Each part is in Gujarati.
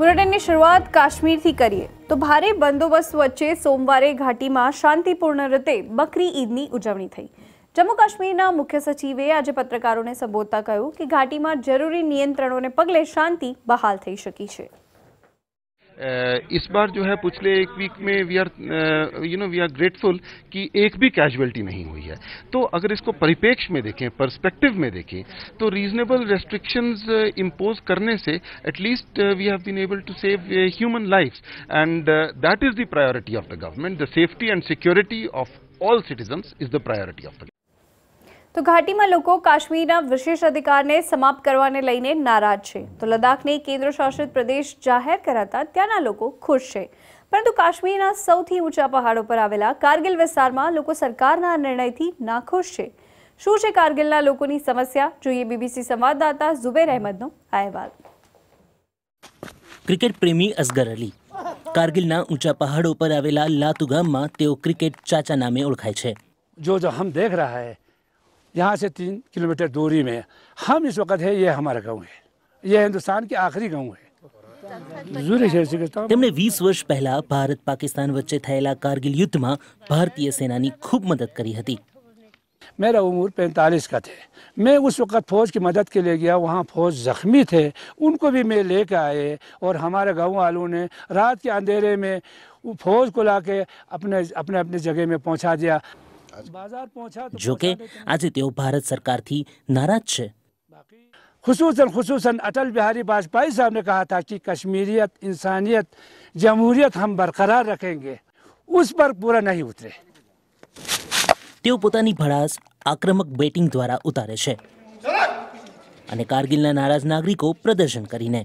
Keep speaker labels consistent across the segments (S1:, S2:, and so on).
S1: બુલેટિનની શરૂઆત કાશ્મીરથી કરીએ તો ભારે બંદોબસ્ત વચ્ચે સોમવારે ઘાટીમાં શાંતિપૂર્ણ રીતે બકરી ઈદની ઉજવણી થઈ જમ્મુ કાશ્મીરના મુખ્ય સચિવે આજે પત્રકારોને સંબોધતા કહ્યું કે ઘાટીમાં જરૂરી નિયંત્રણોને પગલે શાંતિ બહાલ થઈ શકી છે
S2: इस बार जो है पिछले एक वीक में we are you know we are grateful कि एक भी कैजुअलिटी नहीं हुई है तो अगर इसको परिपेक्ष में देखें परस्पेक्टिव में देखें तो रीजनेबल रेस्ट्रिक्शंस इम्पोज करने से at least we have been able to save human life and that is the priority of the government the safety and security of all citizens is the priority of the
S1: તો ઘાટીમાં લોકો કાશ્મીરના વિશેષ અધિકારને સમાપ્ત કરવાને લઈને નારાજ છે તો લદ્દાખને કેન્દ્ર શાસિત પ્રદેશ જાહેર કરાતા ત્યાંના લોકો ખુશ છે પરંતુ કાશ્મીરના સૌથી ઊંચા પહાડો પર આવેલા કારગિલ વિસ્તારમાં લોકો સરકારના નિર્ણયથી નાખુશ છે શું છે કારગિલના લોકોની સમસ્યા જોઈએ બીબીસી સંવાદદાતા ઝુબેર અહેમદનો અહેવાલ
S3: ક્રિકેટ પ્રેમી અસગર અલી કારગિલના ઊંચા પહાડો પર આવેલા લાતુ ગામમાં તેઓ ક્રિકેટ ચાચા નામે ઓળખાય છે
S4: જો જો હમ દેખ રહ્યા હૈ यहाँ से तीन किलोमीटर दूरी में हम
S3: इस वक्त है ये हमारा गाँव है
S4: यह हिंदुस्तान के आखिरी गाँव है
S3: તેમણે વર્ષ પહેલા ભારત પાકિસ્તાન વચ્ચે થયેલા કારગિલ યુદ્ધમાં ભારતીય સેનાની ખૂબ મદદ કરી હતી मेरा उम्र पैंतालीस का थे मैं उस वक़्त फ़ौज की मदद
S4: के लिए गया वहाँ फ़ौज ज़ख्मी थे उनको भी मैं ले आए और हमारे गाँव वालों ने रात के अंधेरे में फ़ौज को ला के अपने अपने अपने जगह में पहुँचा दिया જો
S3: કે આજે તેઓ ભારત સરકારથી નારાજ છે ખુશુસન
S4: ખુશુસન અટલ બિહારી વાજપેયી સાહેબ ને કહા થા કે કશ્મીરિયત ઇન્સાનિયત
S3: જમહૂરિયત હમ બરકરાર રખેંગે ઉસ પર પૂરા નહીં ઉતરે તેઓ પોતાની ભડાસ આક્રમક બેટિંગ દ્વારા ઉતારે છે અને કારગિલના નારાજ નાગરિકો પ્રદર્શન કરીને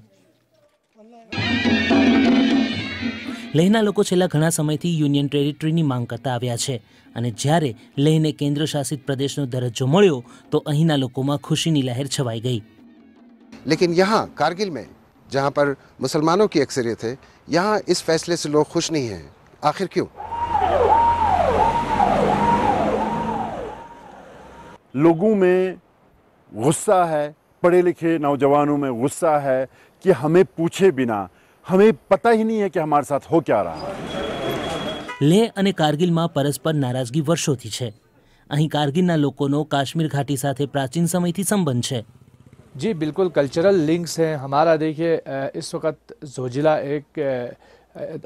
S3: લેહના લોકો છેલ્લા ઘણા સમયથી યુનિયન ટેરિટરીની માંગ કરતા આવ્યા છે અને જ્યારે લેહને કેન્દ્ર શાસિત પ્રદેશનો દરજ્જો મળ્યો તો અહીંના લોકોમાં ખુશીની લહેર છવાઈ ગઈ लेकिन यहाँ
S2: कारगिल में जहाँ पर मुसलमानों की अक्सरियत है यहाँ इस फैसले से लोग खुश नहीं हैं आखिर क्यों लोगों में गुस्सा है पढ़े लिखे नौजवानों में गुस्सा है कि हमें पूछे बिना હમે પતા હી નહીં હે કે હમારે સાથ હો ક્યા રહા
S3: લેહ અને કારગિલમાં પરસ્પર નારાજગી વર્ષોથી છે અહીં કારગિલના લોકોનો કાશ્મીર ઘાટી સાથે પ્રાચીન સમયથી સંબંધ છે
S4: जी बिल्कुल कल्चरल लिंक्स हैं हमारा देखिए इस वक्त जोजिला एक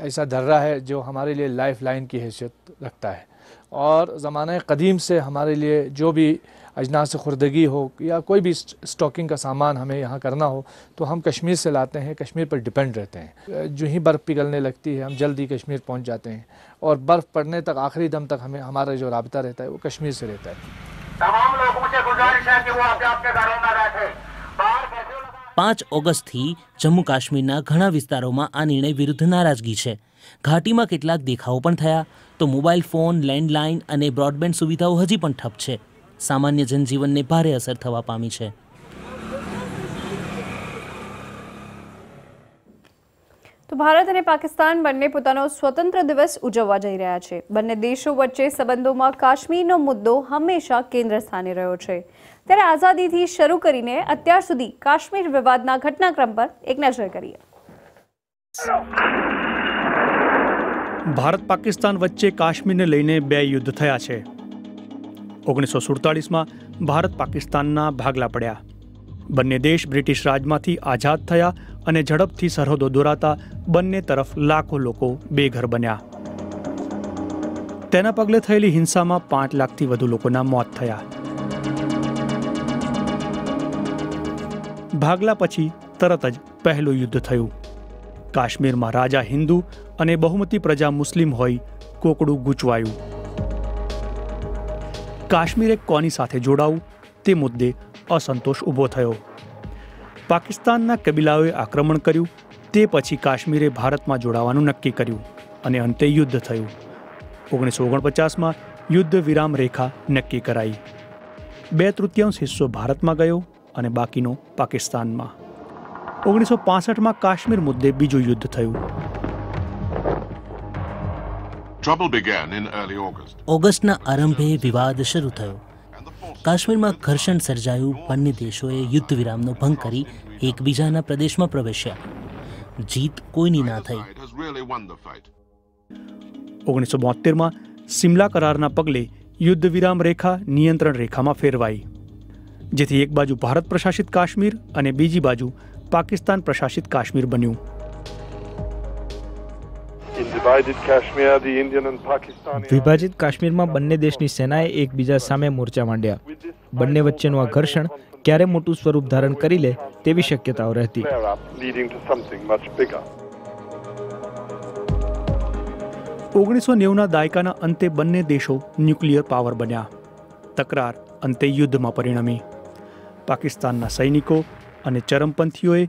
S4: ऐसा धर्रा है जो हमारे लिए लाइफ लाइन की हैसियत रखता है और ज़माना कदीम से हमारे लिए जो भी अजनास खुरदगी हो या कोई भी स्टॉकिंग का सामान हमें यहाँ करना हो तो हम कश्मीर से लाते हैं कश्मीर पर डिपेंड रहते हैं जो ही बर्फ़ पिघलने लगती है हम जल्दी कश्मीर पहुँच जाते हैं और बर्फ़ पड़ने तक आखिरी दम तक हमें हमारा जो
S3: रबता रहता है वो कश्मीर से रहता
S5: है
S3: पाँच ऑगस्ट थी जम्मू काश्मीर घना विस्तारों में आ निर्णय विरुद्ध नाराजगी है घाटी में આ નિર્ણય વિરુદ્ધ નારાજગી છે ઘાટીમાં કેટલાક દેખાવો પણ થયા તો સામાન્ય જનજીવનને ભારે અસર થવા પામી છે તો ભારત
S1: અને પાકિસ્તાન બંને પોતાનો સ્વતંત્ર દિવસ ઉજવવા જઈ રહ્યા છે બંને દેશો વચ્ચે સંબંધોમાં કાશ્મીરનો મુદ્દો હંમેશા કેન્દ્ર સ્થાને રહ્યો છે ત્યારે આઝાદીથી શરૂ કરીને અત્યાર સુધી કાશ્મીર વિવાદના ઘટનાક્રમ પર એક નજર કરીએ
S4: ભારત પાકિસ્તાન વચ્ચે કાશ્મીરને લઈને બે યુદ્ધ થયા છે ઓગણીસો સુડતાલીસમાં ભારત પાકિસ્તાનના ભાગલા પડ્યા બંને દેશ બ્રિટિશ રાજમાંથી આઝાદ થયા અને ઝડપથી સરહદો દોરાતા બંને તરફ લાખો લોકો બેઘર બન્યા તેના પગલે થયેલી હિંસામાં પાંચ લાખથી વધુ લોકોના મોત થયા ભાગલા પછી તરત જ પહેલું યુદ્ધ થયું કાશ્મીરમાં રાજા હિન્દુ અને બહુમતી પ્રજા મુસ્લિમ હોય કોકડું ગૂંચવાયું કાશ્મીરે કોની સાથે જોડાવું તે મુદ્દે અસંતોષ ઊભો થયો પાકિસ્તાનના કબીલાઓએ આક્રમણ કર્યું તે પછી કાશ્મીરે ભારતમાં જોડાવાનું નક્કી કર્યું અને અંતે યુદ્ધ થયું ઓગણીસો ઓગણપચાસમાં યુદ્ધ વિરામ રેખા નક્કી કરાઈ બે તૃતીયાંશ હિસ્સો ભારતમાં ગયો અને બાકીનો પાકિસ્તાનમાં ઓગણીસો પાસઠમાં કાશ્મીર મુદ્દે બીજું યુદ્ધ થયું
S3: ઓગસ્ટના આરંભે વિવાદ શરૂ થયો કાશ્મીરમાં ઘર્ષણ સર્જાયું બંને દેશોએ યુદ્ધ વિરામનો ભંગ કરી એકબીજાના પ્રદેશમાં પ્રવેશ્યા જીત કોઈની ના થઈ ઓગણીસો બોતેરમાં સિમલા કરારના પગલે
S4: યુદ્ધ વિરામ રેખા નિયંત્રણ રેખામાં ફેરવાઈ જેથી એક બાજુ ભારત પ્રશાસિત કાશ્મીર અને બીજી બાજુ પાકિસ્તાન પ્રશાસિત કાશ્મીર બન્યું
S3: વિભાજિત
S4: કાશ્મીરમાં બંને દેશની સેનાએ એકબીજા સામે મોરચા માંડ્યા બંને વચ્ચેનું આ ઘર્ષણ ક્યારે મોટું સ્વરૂપ ધારણ કરી લે તેવી શક્યતાઓ રહેતી ઓગણીસો નેવુંના દાયકાના અંતે બંને દેશો ન્યુક્લિયર પાવર બન્યા તકરાર અંતે યુદ્ધમાં પરિણમી પાકિસ્તાનના સૈનિકો અને ચરમપંથીઓએ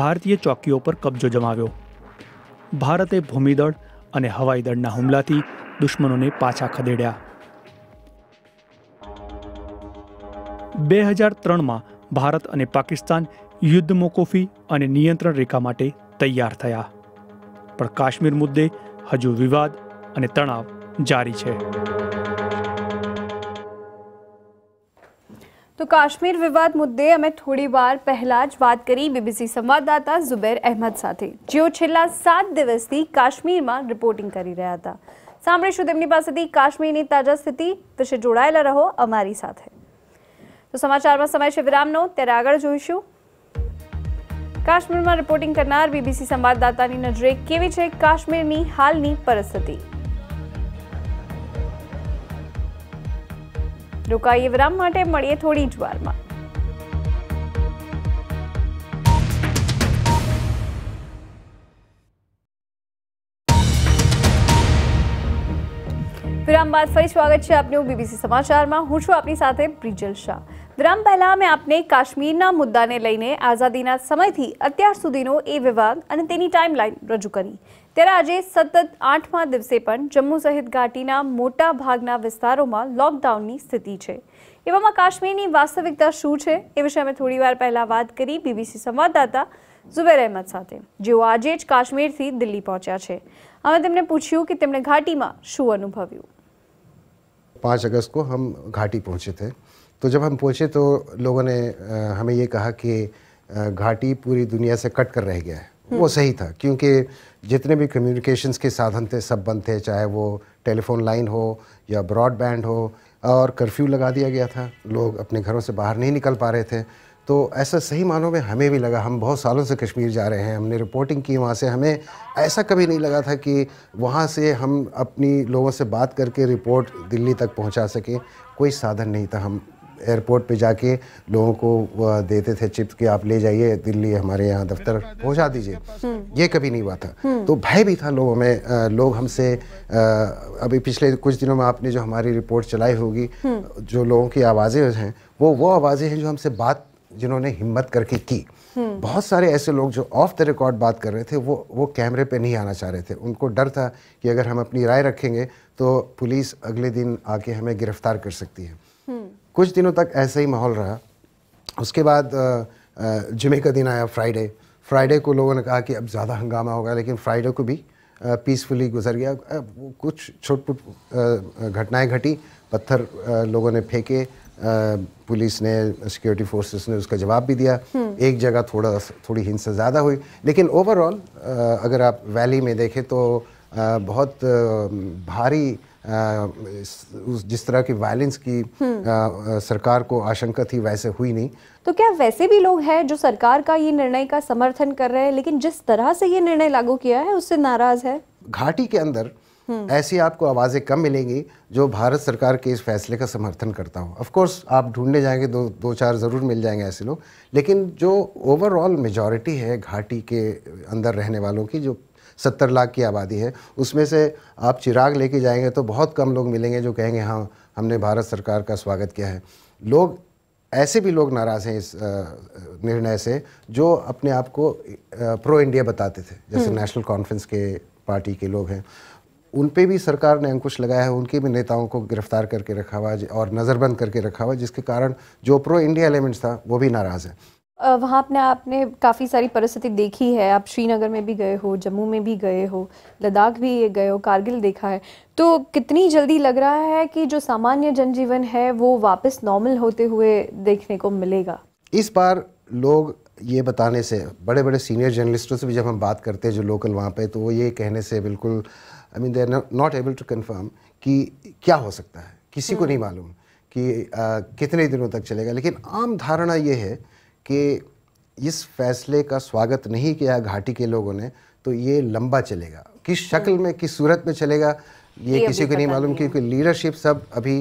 S4: ભારતીય ચોકીઓ પર કબજો જમાવ્યો ભારતે ભૂમિદળ અને હવાઈદળના હુમલાથી દુશ્મનોને પાછા ખદેડ્યા બે હજાર ત્રણમાં ભારત અને પાકિસ્તાન યુદ્ધ મોકોફી અને નિયંત્રણ રેખા માટે તૈયાર થયા પણ કાશ્મીર મુદ્દે હજુ વિવાદ અને તણાવ જારી છે
S1: તો કાશ્મીર વિવાદ મુદ્દે અમે થોડી વાર પહેલાં જ વાત કરી બીબીસી સંવાદદાતા ઝુબેર અહેમદ સાથે જેઓ છેલ્લા સાત દિવસથી કાશ્મીરમાં રિપોર્ટિંગ કરી રહ્યા હતા સાંભળીશું તેમની પાસેથી કાશ્મીરની તાજા સ્થિતિ વિશે જોડાયેલા રહો અમારી સાથે તો સમાચારમાં સમય છે વિરામનો ત્યારે આગળ જોઈશું કાશ્મીરમાં રિપોર્ટિંગ કરનાર બીબીસી સંવાદદાતાની નજરે કેવી છે કાશ્મીરની હાલની પરિસ્થિતિ રોકાઈએ વિરામ માટે મળીએ થોડી જ વારમાં વિરામ બાદ ફરી સ્વાગત છે આપનું બીબીસી સમાચારમાં હું છું આપની સાથે બ્રિજલ શાહ વિરામ પહેલાં મેં આપને કાશ્મીરના મુદ્દાને લઈને આઝાદીના સમયથી અત્યાર સુધીનો એ વિવાદ અને તેની ટાઈમલાઈન રજૂ કરી ત્યારે આજે સતત આઠમા દિવસે પણ જમ્મુ સહિત ઘાટીના મોટા ભાગના વિસ્તારોમાં લોકડાઉનની સ્થિતિ છે એવામાં કાશ્મીરની વાસ્તવિકતા શું છે એ વિશે અમે થોડી વાર પહેલાં વાત કરી બીબીસી સંવાદદાતા ઝુબેર અહેમદ સાથે જેઓ આજે જ કાશ્મીરથી દિલ્હી પહોંચ્યા છે અમે તેમને પૂછ્યું કે તેમણે ઘાટીમાં શું અનુભવ્યું
S2: પાંચ અગस्त કો હમ ઘાટી પહોંચે થે તો જબ હમ પહોંચે તો લોકોને ने हमें કહા કે ઘાટી પૂરી દુનિયા સે से कट कर रह गया वो सही था क्योंकि जितने भी कम्युनिकेशंस के साधन थे सब बंद थे चाहे वो टेलीफोन लाइन हो या ब्रॉडबैंड हो और कर्फ्यू लगा दिया गया था लोग अपने घरों से बाहर नहीं निकल पा रहे थे तो ऐसा सही मानों में हमें भी लगा हम बहुत सालों से कश्मीर जा रहे हैं हमने रिपोर्टिंग की वहाँ से हमें ऐसा कभी नहीं लगा था कि वहाँ से हम अपनी लोगों से बात करके रिपोर्ट दिल्ली तक पहुँचा सकें कोई साधन नहीं था हम एयरपोर्ट पे जाके लोगों को देते थे चिप्स कि आप ले जाइए दिल्ली हमारे यहाँ दफ्तर पहुँचा दीजिए हम्म। ये कभी नहीं हुआ था हम्म। तो भय भी था लोगों में लोग हमसे अभी पिछले कुछ दिनों में आपने जो हमारी रिपोर्ट चलाई होगी हम्म। जो लोगों की आवाज़ें हैं वो वो आवाज़ें हैं जो हमसे बात जिन्होंने हिम्मत करके की बहुत सारे ऐसे लोग जो ऑफ द रिकॉर्ड बात कर रहे थे वो वो कैमरे पे नहीं आना चाह रहे थे उनको डर था कि अगर हम अपनी राय रखेंगे तो पुलिस अगले दिन आके हमें गिरफ्तार कर सकती है कुछ दिनों तक ऐसा ही माहौल रहा उसके बाद जुमे का दिन आया फ्राइडे फ्राइडे को लोगों ने कहा कि अब ज़्यादा हंगामा होगा लेकिन फ्राइडे को भी पीसफुली गुजर गया कुछ छोट पुट घटनाएं घटी पत्थर लोगों ने फेंके पुलिस ने सिक्योरिटी फोर्सेस ने उसका जवाब भी दिया हम्म। एक जगह थोड़ा थोड़ी हिंसा ज़्यादा हुई लेकिन ओवरऑल अगर आप वैली में देखें तो बहुत भारी उस जिस तरह की वायलेंस की आ, हम्म। सरकार को आशंका थी वैसे हुई नहीं
S1: तो क्या वैसे भी लोग हैं जो सरकार का ये निर्णय का समर्थन कर रहे हैं लेकिन जिस तरह से ये निर्णय लागू किया है उससे नाराज है
S2: घाटी के अंदर ऐसी आपको आवाज़ें कम मिलेंगी जो भारत सरकार के इस फैसले का समर्थन करता हो ऑफकोर्स आप ढूंढने जाएंगे दो दो चार ज़रूर मिल जाएंगे ऐसे लोग लेकिन जो ओवरऑल मेजॉरिटी है घाटी के अंदर रहने वालों की जो सत्तर लाख की आबादी है उसमें से आप चिराग लेके जाएंगे तो बहुत कम लोग मिलेंगे जो कहेंगे हाँ हमने भारत सरकार का स्वागत किया है लोग ऐसे भी लोग नाराज़ हैं इस निर्णय से जो अपने आप को प्रो इंडिया बताते थे जैसे नेशनल हम्म। कॉन्फ्रेंस के पार्टी के लोग हैं उन पे भी सरकार ने अंकुश लगाया है उनके भी नेताओं को गिरफ्तार करके रखा हुआ और नज़रबंद करके रखा हुआ जिसके कारण जो प्रो इंडिया एलिमेंट्स था वो भी नाराज़ है
S1: वहाँ आपने आपने काफ़ी सारी परिस्थिति देखी है आप श्रीनगर में भी गए हो जम्मू में भी गए हो लद्दाख भी गए हो कारगिल देखा है तो कितनी जल्दी लग रहा है कि जो सामान्य जनजीवन है वो वापस नॉर्मल होते हुए देखने को मिलेगा
S2: इस बार लोग ये बताने से बड़े बड़े सीनियर जर्नलिस्टों से भी जब हम बात करते हैं जो लोकल वहाँ पे तो वो ये कहने से बिल्कुल I mean they are not able to confirm कि क्या हो सकता है किसी को नहीं हम्म। मालूम कि आ, कितने दिनों तक चलेगा लेकिन आम धारणा ये है कि इस फैसले का स्वागत नहीं किया घाटी के लोगों ने तो ये लंबा चलेगा किस हम्म। शक्ल में किस सूरत में चलेगा ये, ये किसी को नहीं मालूम क्योंकि लीडरशिप सब अभी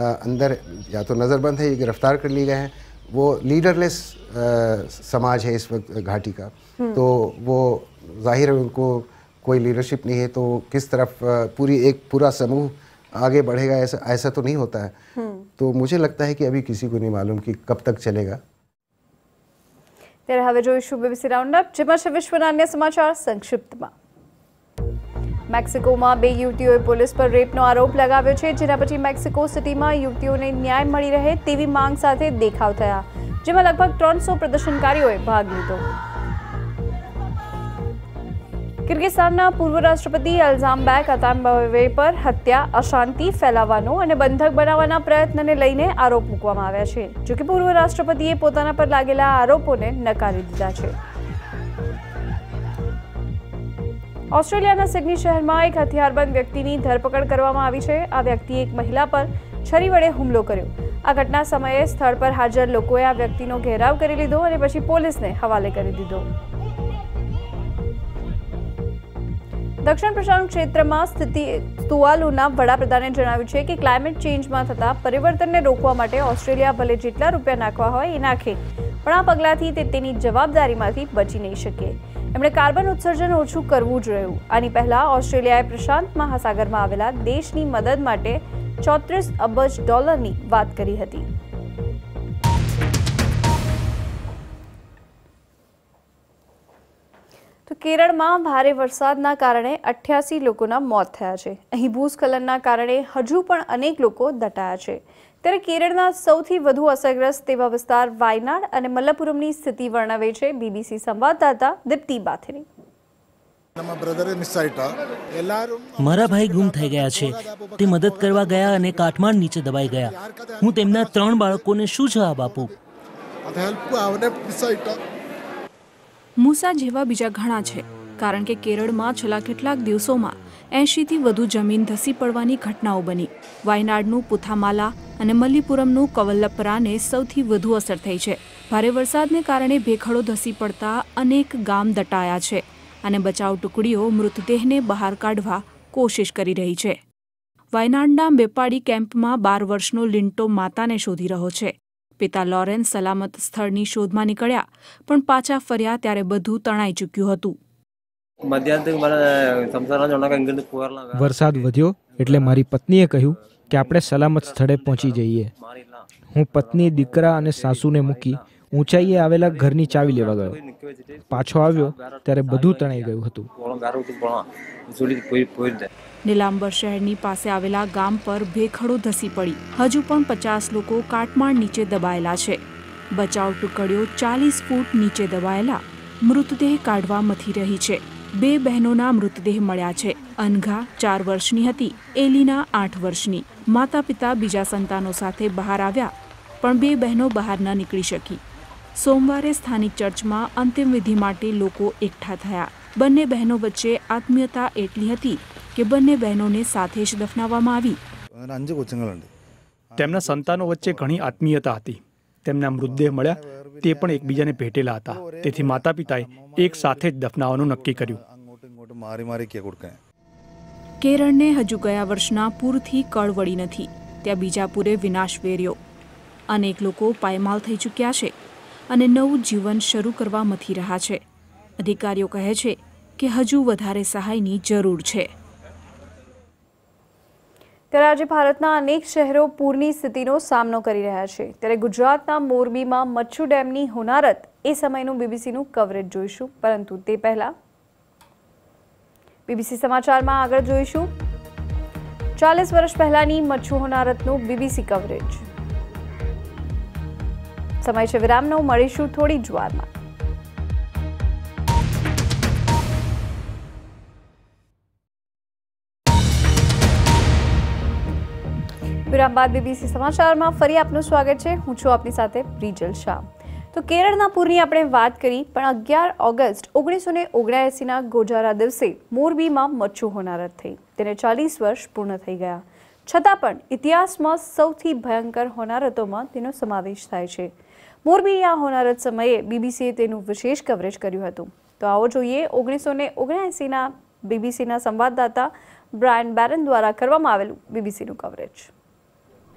S2: आ, अंदर या तो नज़रबंद है ये गिरफ्तार कर लिए गए हैं वो लीडरलेस uh, समाज है इस वक्त घाटी का हम्म। तो वो जाहिर है उनको कोई लीडरशिप नहीं है तो किस तरफ uh, पूरी एक पूरा समूह आगे बढ़ेगा ऐसा ऐसा तो नहीं होता है हम्म। तो मुझे लगता है कि अभी किसी को नहीं मालूम कि कब तक चलेगा
S1: तेरा हवे जो इशू बीबीसी राउंड अप જેમાં છે વિશ્વના समाचार संक्षिप्त में મેક્સિકોમાં બે યુવતીઓએ પોલીસ પર રેપનો આરોપ લગાવ્યો છે જેના પછી મેક્સિકો સિટીમાં યુવતીઓને ન્યાય મળી રહે તેવી માંગ સાથે દેખાવ થયા જેમાં લગભગ ત્રણસો પ્રદર્શનકારીઓએ ભાગ લીધો કિર્ગિસ્તાનના પૂર્વ રાષ્ટ્રપતિ અલ્ઝામબેક અતામ્બાવે પર હત્યા અશાંતિ ફેલાવવાનો અને બંધક બનાવવાના પ્રયત્નને લઈને આરોપ મૂકવામાં આવ્યા છે જોકે પૂર્વ રાષ્ટ્રપતિએ પોતાના પર લાગેલા આરોપોને નકારી દીધા છે ઓસ્ટ્રેલિયાના સિડની શહેરમાં એક હથિયારબંધ વ્યક્તિની ધરપકડ કરવામાં આવી છે આ વ્યક્તિએ એક મહિલા પર છરી વડે હુમલો કર્યો આ ઘટના સમયે સ્થળ પર હાજર લોકોએ આ વ્યક્તિનો ઘેરાવ કરી લીધો અને પછી પોલીસને હવાલે કરી દીધો દક્ષિણ પ્રશાંત ક્ષેત્રમાં સ્થિતિ તુવાલુના વડાપ્રધાને જણાવ્યું છે કે ક્લાઇમેટ ચેન્જમાં થતા પરિવર્તનને રોકવા માટે ઓસ્ટ્રેલિયા ભલે જેટલા રૂપિયા નાખવા હોય એ નાખે પણ આ પગલાંથી તે તેની જવાબદારીમાંથી બચી નહીં શકે એમણે કાર્બન ઉત્સર્જન ઓછું કરવું જ રહ્યું આની પહેલાં ઓસ્ટ્રેલિયાએ પ્રશાંત મહાસાગરમાં આવેલા દેશની મદદ માટે ચોત્રીસ અબજ ડોલરની વાત કરી હતી તો કેરળમાં ભારે વરસાદના કારણે અઠ્યાસી લોકોના મોત થયા છે અહીં ભૂસ્ખલનના કારણે હજુ પણ અનેક લોકો દટાયા છે ત્યારે કેરળના સૌથી વધુ અસરગ્રસ્ત તેવા વિસ્તાર વાયનાડ અને મલ્લપુરમની સ્થિતિ વર્ણવે છે બીબીસી સંવાદદાતા દીપ્તિ બાથેની
S2: મારા
S3: ભાઈ ગુમ થઈ ગયા છે તે મદદ કરવા ગયા અને કાટમાળ નીચે દબાઈ ગયા હું તેમના ત્રણ બાળકોને શું જવાબ આપું
S5: મૂસા જેવા બીજા ઘણા છે કારણ કે કેરળમાં છેલ્લા કેટલાક દિવસોમાં એંશીથી વધુ જમીન ધસી પડવાની ઘટનાઓ બની વાયનાડનું પુથામાલા અને મલ્લીપુરમનું કવલ્લપરાને સૌથી વધુ અસર થઈ છે ભારે વરસાદને કારણે ભેખડો ધસી પડતા અનેક ગામ દટાયા છે અને બચાવ ટુકડીઓ મૃતદેહને બહાર કાઢવા કોશિશ કરી રહી છે વાયનાડના બેપાડી કેમ્પમાં બાર વર્ષનો લિન્ટો માતાને શોધી રહ્યો છે પિતા લોરેન્સ સલામત સ્થળની શોધમાં નીકળ્યા પણ પાછા ફર્યા ત્યારે બધું તણાઈ ચૂક્યું હતું
S2: વરસાદ
S4: વધ્યો એટલે મારી પત્નીએ કહ્યું કે આપણે સલામત સ્થળે પહોંચી જઈએ હું પત્ની દીકરા અને સાસુને મૂકી ઊંચાઈએ આવેલા ઘરની ચાવી લેવા ગયો પાછો આવ્યો ત્યારે બધું તણાઈ ગયું
S3: હતું ઝુલી
S5: નીલાંબર શહેરની પાસે આવેલા ગામ પર ભેખડો ધસી પડી હજુ પણ પચાસ લોકો કાટમાળ નીચે દબાયેલા છે બચાવ ટુકડીઓ ચાલીસ ફૂટ નીચે દબાયેલા મૃતદેહ કાઢવા મથી રહી છે બે બહેનોના મૃતદેહ મળ્યા છે અનઘા ચાર વર્ષની હતી એલીના આઠ વર્ષની માતા પિતા બીજા સંતાનો સાથે બહાર આવ્યા પણ બે બહેનો બહાર ન નીકળી શકી સોમવારે સ્થાનિક ચર્ચમાં અંતિમ વિધિ માટે લોકો એકઠા થયા બંને બહેનો વચ્ચે આત્મીયતા એટલી હતી કે બંને બહેનોને સાથે જ દફનાવવામાં
S2: આવી
S4: તેમના સંતાનો વચ્ચે ઘણી આત્મીયતા હતી તેમના મૃતદેહ મળ્યા તે પણ એકબીજાને ભેટેલા હતા તેથી માતા પિતાએ એક સાથે જ દફનાવવાનું નક્કી
S2: કર્યું
S5: કેરળને હજુ ગયા વર્ષના પૂરથી કળવળી નથી ત્યાં બીજા પૂરે વિનાશ વેર્યો અનેક લોકો પાયમાલ થઈ ચૂક્યા છે અને નવું જીવન શરૂ કરવા મથી રહ્યા છે અધિકારીઓ કહે છે કે હજુ વધારે સહાયની જરૂર છે
S1: ત્યારે આજે ભારતના અનેક શહેરો પૂરની સ્થિતિનો સામનો કરી રહ્યા છે ત્યારે ગુજરાતના મોરબીમાં મચ્છુ ડેમની હોનારત એ સમયનું બીબીસીનું કવરેજ જોઈશું પરંતુ તે પહેલાં બીબીસી સમાચારમાં આગળ જોઈશું ચાલીસ વર્ષ પહેલાની મચ્છુ હોનારતનું બીબીસી કવરેજ સમય છે વિરામનો મળીશું થોડી જ વારમાં વિરામ બાદ બીબીસી સમાચારમાં ફરી આપનું સ્વાગત છે હું છું આપની સાથે પ્રીજલ શાહ તો કેરળના પૂરની આપણે વાત કરી પણ અગિયાર ઓગસ્ટ ઓગણીસો ને ઓગણએંસીના ગોજારા દિવસે મોરબીમાં મચ્છું હોનારત થઈ તેને ચાલીસ વર્ષ પૂર્ણ થઈ ગયા છતાં પણ ઇતિહાસમાં સૌથી ભયંકર હોનારતોમાં તેનો સમાવેશ થાય છે મોરબી આ હોનારત સમયે બીબીસીએ તેનું વિશેષ કવરેજ કર્યું હતું તો આવો જોઈએ ઓગણીસો ને ઓગણએંસીના બીબીસીના સંવાદદાતા બ્રાયન બેરન દ્વારા કરવામાં આવેલું બીબીસીનું કવરેજ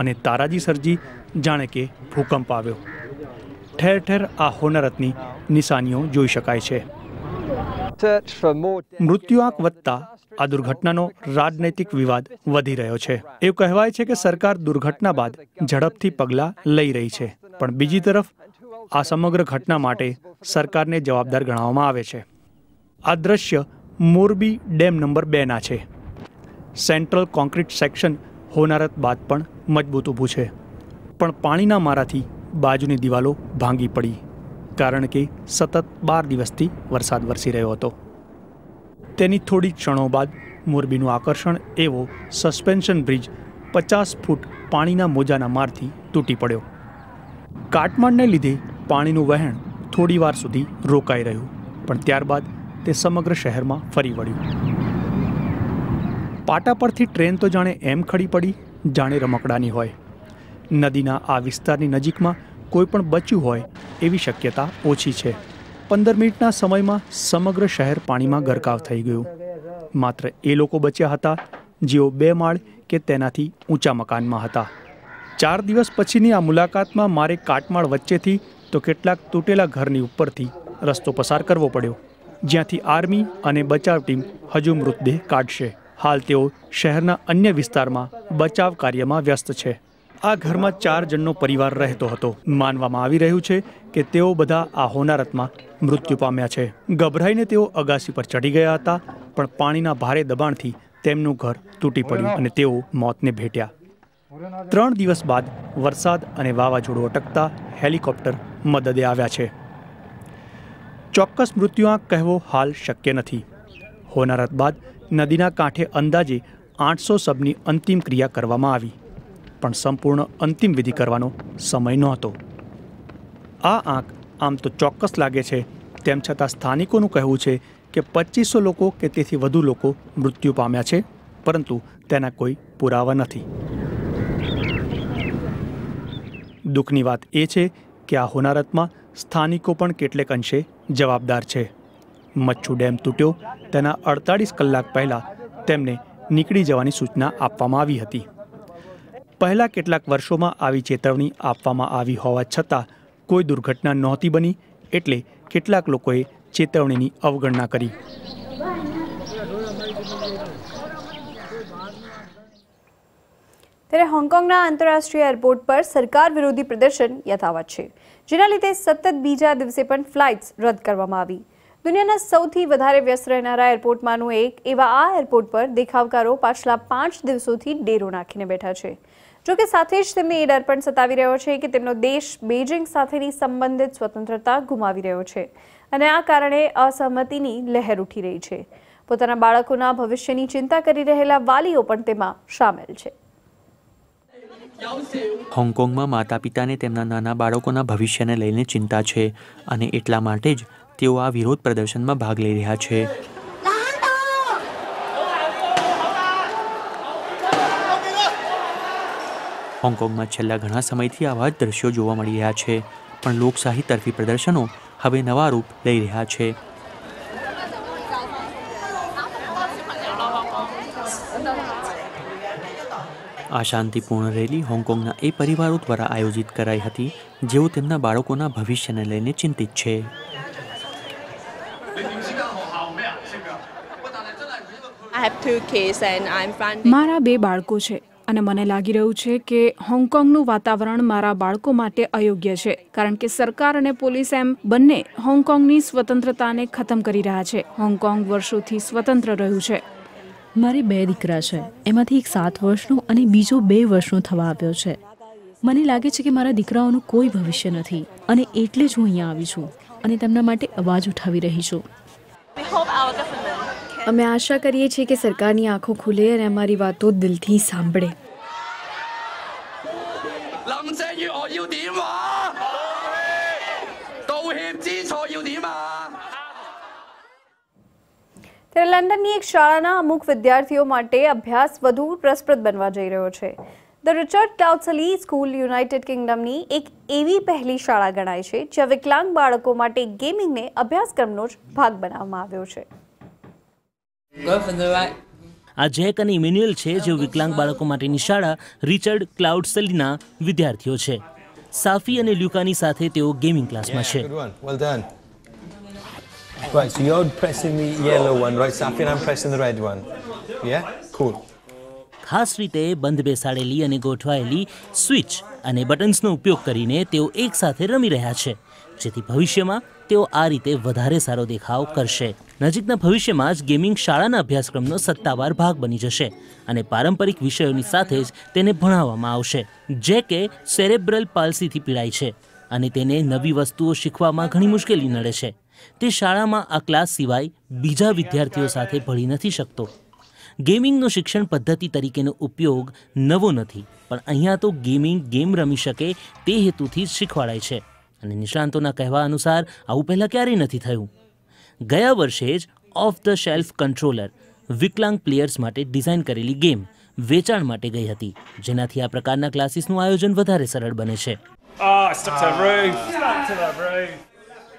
S4: અને તારાજી સરજી જાણે કે ભૂકંપ આવ્યો ઠેર ઠેર આ હોનરતની નિશાનીઓ જોઈ શકાય છે મૃત્યુઆંક વધતા આ દુર્ઘટનાનો રાજનૈતિક વિવાદ વધી રહ્યો છે એવું કહેવાય છે કે સરકાર દુર્ઘટના બાદ ઝડપથી પગલાં લઈ રહી છે પણ બીજી તરફ આ સમગ્ર ઘટના માટે સરકારને જવાબદાર ગણાવવામાં આવે છે આ દ્રશ્ય મોરબી ડેમ નંબર બેના છે સેન્ટ્રલ કોન્ક્રીટ સેક્શન હોનારત બાદ પણ મજબૂત ઊભું છે પણ પાણીના મારાથી બાજુની દિવાલો ભાંગી પડી કારણ કે સતત બાર દિવસથી વરસાદ વરસી રહ્યો હતો તેની થોડી ક્ષણો બાદ મોરબીનું આકર્ષણ એવો સસ્પેન્શન બ્રિજ પચાસ ફૂટ પાણીના મોજાના મારથી તૂટી પડ્યો કાટમાળને લીધે પાણીનું વહેણ થોડીવાર સુધી રોકાઈ રહ્યું પણ ત્યારબાદ તે સમગ્ર શહેરમાં ફરી વળ્યું પાટા પરથી ટ્રેન તો જાણે એમ ખડી પડી જાણે રમકડાની હોય નદીના આ વિસ્તારની નજીકમાં કોઈ પણ બચ્યું હોય એવી શક્યતા ઓછી છે પંદર મિનિટના સમયમાં સમગ્ર શહેર પાણીમાં ગરકાવ થઈ ગયું માત્ર એ લોકો બચ્યા હતા જેઓ બે માળ કે તેનાથી ઊંચા મકાનમાં હતા ચાર દિવસ પછીની આ મુલાકાતમાં મારે કાટમાળ વચ્ચેથી તો કેટલાક તૂટેલા ઘરની ઉપરથી રસ્તો પસાર કરવો પડ્યો જ્યાંથી આર્મી અને બચાવ ટીમ હજુ મૃતદેહ કાઢશે હાલ તેઓ શહેરના અન્ય વિસ્તારમાં બચાવ કાર્યમાં વ્યસ્ત છે આ ઘરમાં ચાર જણનો પરિવાર રહેતો હતો માનવામાં આવી રહ્યું છે કે તેઓ બધા આ હોનારતમાં મૃત્યુ પામ્યા છે ગભરાઈને તેઓ અગાસી પર ચડી ગયા હતા પણ પાણીના ભારે દબાણથી તેમનું ઘર તૂટી પડ્યું અને તેઓ મોતને ભેટ્યા ત્રણ દિવસ બાદ વરસાદ અને વાવાઝોડું અટકતા હેલિકોપ્ટર મદદે આવ્યા છે ચોક્કસ મૃત્યુઆંક કહેવો હાલ શક્ય નથી હોનારત બાદ નદીના કાંઠે અંદાજે આઠસો શબની અંતિમ ક્રિયા કરવામાં આવી પણ સંપૂર્ણ અંતિમ વિધિ કરવાનો સમય નહોતો આ આંક આમ તો ચોક્કસ લાગે છે તેમ છતાં સ્થાનિકોનું કહેવું છે કે પચીસો લોકો કે તેથી વધુ લોકો મૃત્યુ પામ્યા છે પરંતુ તેના કોઈ પુરાવા નથી દુઃખની વાત એ છે કે આ હોનારતમાં સ્થાનિકો પણ કેટલેક અંશે જવાબદાર છે મચ્છુ ડેમ તૂટ્યો તેના અડતાળીસ કલાક પહેલાં તેમને નીકળી જવાની સૂચના આપવામાં આવી હતી પહેલાં કેટલાક વર્ષોમાં આવી ચેતવણી આપવામાં આવી હોવા છતાં કોઈ દુર્ઘટના નહોતી બની એટલે કેટલાક લોકોએ
S1: ચેતવણીની અવગણના કરી ત્યારે હોંગકોંગના આંતરરાષ્ટ્રીય એરપોર્ટ પર સરકાર વિરોધી પ્રદર્શન યથાવત છે જેના લીધે સતત બીજા દિવસે પણ ફ્લાઇટ્સ રદ કરવામાં આવી દુનિયાના સૌથી વધારે વ્યસ્ત રહેનારા એરપોર્ટમાંનું એક એવા આ એરપોર્ટ પર દેખાવકારો પાછલા પાંચ દિવસોથી ડેરો નાખીને બેઠા છે જોકે સાથે જ તેમને એ ડર પણ સતાવી રહ્યો છે કે તેમનો દેશ બેઇજિંગ સાથેની સંબંધિત સ્વતંત્રતા ગુમાવી રહ્યો છે અને આ કારણે અસહમતિની લહેર ઉઠી રહી છે પોતાના બાળકોના ભવિષ્યની ચિંતા કરી રહેલા વાલીઓ પણ તેમાં સામેલ છે
S4: હોંગકોંગમાં માતા પિતાને તેમના નાના બાળકોના ભવિષ્યને લઈને ચિંતા છે અને એટલા માટે જ તેઓ આ વિરોધ પ્રદર્શનમાં ભાગ લઈ રહ્યા છે હોંગકોંગમાં છેલ્લા ઘણા સમયથી આવા જ દ્રશ્યો જોવા મળી રહ્યા છે પણ લોકશાહી તરફી પ્રદર્શનો હવે નવા રૂપ લઈ રહ્યા છે આ શાંતિપૂર્ણ રેલી હોંગકોંગના એ પરિવારો દ્વારા આયોજિત કરાઈ હતી જેઓ તેમના બાળકોના ભવિષ્યને લઈને ચિંતિત છે
S5: મારા બે બાળકો છે અને મને લાગી રહ્યું છે કે હોંગકોંગનું વાતાવરણ મારા બાળકો માટે અયોગ્ય છે કારણ કે સરકાર અને પોલીસ એમ બંને હોંગકોંગની સ્વતંત્રતાને ખતમ કરી રહ્યા છે હોંગકોંગ વર્ષોથી સ્વતંત્ર રહ્યું છે મારે બે દીકરા છે એમાંથી એક સાત વર્ષનો અને બીજો બે વર્ષનો થવા આવ્યો છે મને લાગે છે કે મારા દીકરાઓનું કોઈ ભવિષ્ય નથી અને એટલે જ હું અહીંયા આવી છું અને તેમના માટે અવાજ ઉઠાવી રહી
S1: છું અમે આશા કરીએ છીએ કે સરકારની આંખો ખુલે અને અમારી વાતો દિલથી સાંભળે ત્યારે લંડનની એક શાળાના અમુક વિદ્યાર્થીઓ માટે અભ્યાસ વધુ રસપ્રદ બનવા જઈ રહ્યો છે the Richard Cloudesley school united કિંગડમની એક એવી પહેલી શાળા ગણાય છે જ્યાં વિકલાંગ બાળકો માટે ગેમિંગને અભ્યાસક્રમનો જ ભાગ બનાવવામાં આવ્યો છે
S3: આ જેક અને ઇમેન્યુઅલ છે જેઓ વિકલાંગ બાળકો માટેની શાળા રિચર્ડ ક્લાઉડ ક્લાઉડસલીના વિદ્યાર્થીઓ છે સાફી અને લ્યુકાની સાથે તેઓ ગેમિંગ ક્લાસમાં છે Right,
S4: so you're pressing the yellow one, right,
S3: ખાસ રીતે બંધ બેસાડેલી અને ગોઠવાયેલી સ્વિચ અને બટન્સનો ઉપયોગ કરીને તેઓ એકસાથે રમી રહ્યા છે જેથી ભવિષ્યમાં તેઓ આ રીતે વધારે સારો દેખાવ કરશે નજીકના ભવિષ્યમાં જ ગેમિંગ શાળાના અભ્યાસક્રમનો સત્તાવાર ભાગ બની જશે અને પારંપરિક વિષયોની સાથે જ તેને ભણાવવામાં આવશે જે કે સેરેબ્રલ પાલ્સીથી પીડાય છે અને તેને નવી વસ્તુઓ શીખવામાં ઘણી મુશ્કેલી નડે છે તે શાળામાં આ ક્લાસ સિવાય બીજા વિદ્યાર્થીઓ સાથે ભળી નથી શકતો ગેમિંગનો શિક્ષણ પદ્ધતિ તરીકેનો ઉપયોગ નવો નથી પણ અહીંયા તો ગેમિંગ ગેમ રમી શકે તે હેતુથી જ શીખવાડાય છે અને નિષ્ણાંતોના કહેવા અનુસાર આવું પહેલાં ક્યારેય નથી થયું ગયા વર્ષે જ ઓફ ધ શેલ્ફ કંટ્રોલર વિકલાંગ પ્લેયર્સ માટે ડિઝાઇન કરેલી ગેમ વેચાણ માટે ગઈ હતી જેનાથી આ પ્રકારના ક્લાસીસનું આયોજન વધારે સરળ બને છે ah,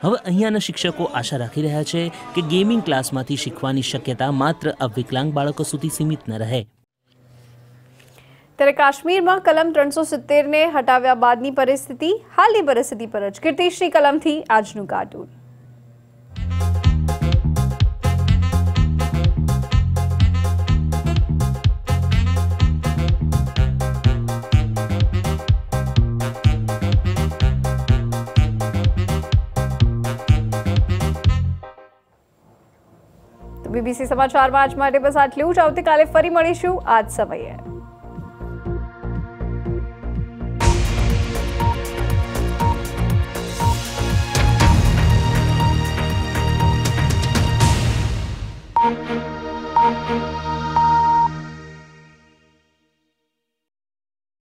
S3: હવે અહીંયાના શિક્ષકો આશા રાખી રહ્યા છે કે ગેમિંગ ક્લાસમાંથી શીખવાની શક્યતા માત્ર આ વિકલાંગ બાળકો સુધી સીમિત ન રહે
S1: ત્યારે કાશ્મીરમાં કલમ ત્રણસો સિત્તેરને હટાવ્યા બાદની પરિસ્થિતિ હાલની પરિસ્થિતિ પર જ કીર્તિશ્રી કલમથી આજનું કાર્ટૂન બીબીસી સમાચાર આજ માટે બસ આટલું જ આવતીકાલે ફરી મળીશું આજ સમયે